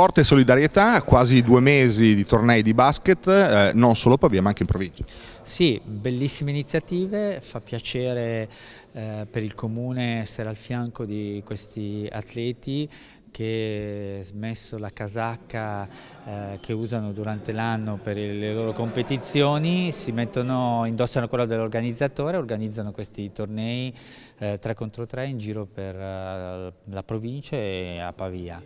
sport e solidarietà, quasi due mesi di tornei di basket, eh, non solo a Pavia ma anche in provincia. Sì, bellissime iniziative, fa piacere eh, per il comune essere al fianco di questi atleti che smesso la casacca eh, che usano durante l'anno per le loro competizioni, mettono, indossano quella dell'organizzatore, organizzano questi tornei eh, 3 contro 3 in giro per eh, la provincia e a Pavia.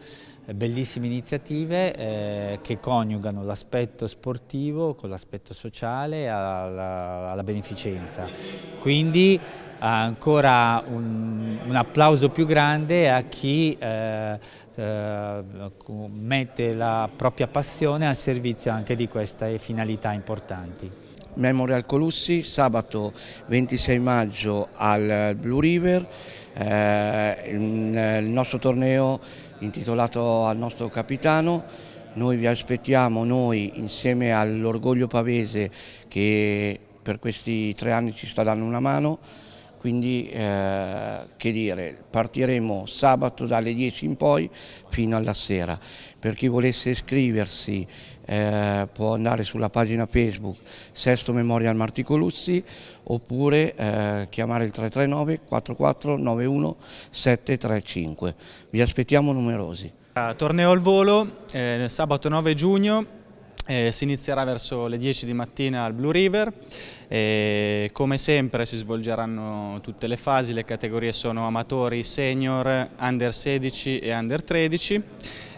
Bellissime iniziative eh, che coniugano l'aspetto sportivo con l'aspetto sociale alla, alla beneficenza. Quindi ancora un, un, applauso più grande a chi eh, eh, mette la propria passione al servizio anche di queste finalità importanti. Memorial Colussi, sabato 26 maggio al Blue River, eh, il nostro torneo intitolato al nostro capitano. Noi vi aspettiamo, noi insieme all'Orgoglio Pavese che per questi tre anni ci sta dando una mano, quindi eh, che dire, partiremo sabato dalle 10 in poi fino alla sera. Per chi volesse iscriversi eh, può andare sulla pagina Facebook Sesto Memorial Marticoluzzi oppure eh, chiamare il 339 4491 735. Vi aspettiamo numerosi. Ah, torneo al volo eh, sabato 9 giugno eh, si inizierà verso le 10 di mattina al Blue River, eh, come sempre si svolgeranno tutte le fasi, le categorie sono amatori, senior, under 16 e under 13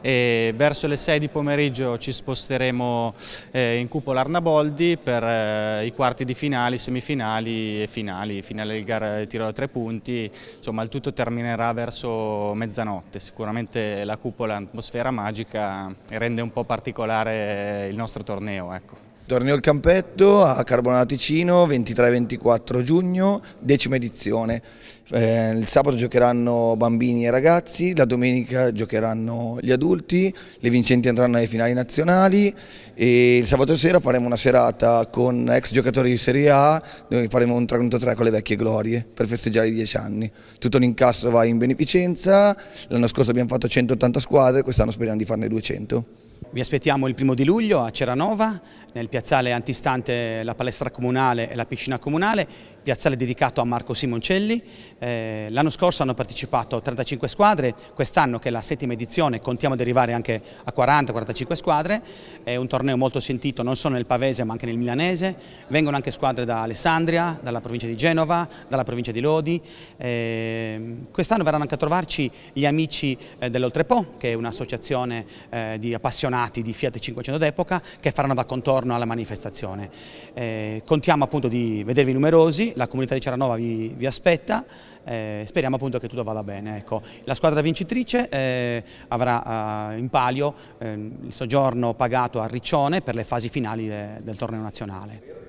e verso le 6 di pomeriggio ci sposteremo eh, in Cupola Arnaboldi per eh, i quarti di finale, semifinali e finali, finale del gara di tiro da tre punti, insomma il tutto terminerà verso mezzanotte, sicuramente la cupola l'atmosfera magica rende un po' particolare eh, il nostro torneo. Ecco. Torneo Il Campetto a Carbonara Ticino 23-24 giugno, decima edizione. Eh, il sabato giocheranno bambini e ragazzi, la domenica giocheranno gli adulti, le vincenti andranno alle finali nazionali e il sabato sera faremo una serata con ex giocatori di Serie A dove faremo un 3 3 con le vecchie glorie per festeggiare i 10 anni. Tutto l'incasso va in beneficenza, l'anno scorso abbiamo fatto 180 squadre, quest'anno speriamo di farne 200. Vi aspettiamo il primo di luglio a Ceranova nel piazzale antistante la palestra comunale e la piscina comunale, piazzale dedicato a Marco Simoncelli. Eh, L'anno scorso hanno partecipato 35 squadre, quest'anno che è la settima edizione contiamo di arrivare anche a 40-45 squadre, è un torneo molto sentito non solo nel Pavese ma anche nel Milanese, vengono anche squadre da Alessandria, dalla provincia di Genova, dalla provincia di Lodi, eh, quest'anno verranno anche a trovarci gli amici eh, dell'Oltrepo che è un'associazione eh, di appassionati di Fiat 500 d'epoca che faranno da contorno alla manifestazione. Eh, contiamo appunto di vedervi numerosi, la comunità di Ceranova vi, vi aspetta, eh, speriamo appunto che tutto vada bene. Ecco. La squadra vincitrice eh, avrà eh, in palio ehm, il soggiorno pagato a Riccione per le fasi finali de, eh, del torneo nazionale.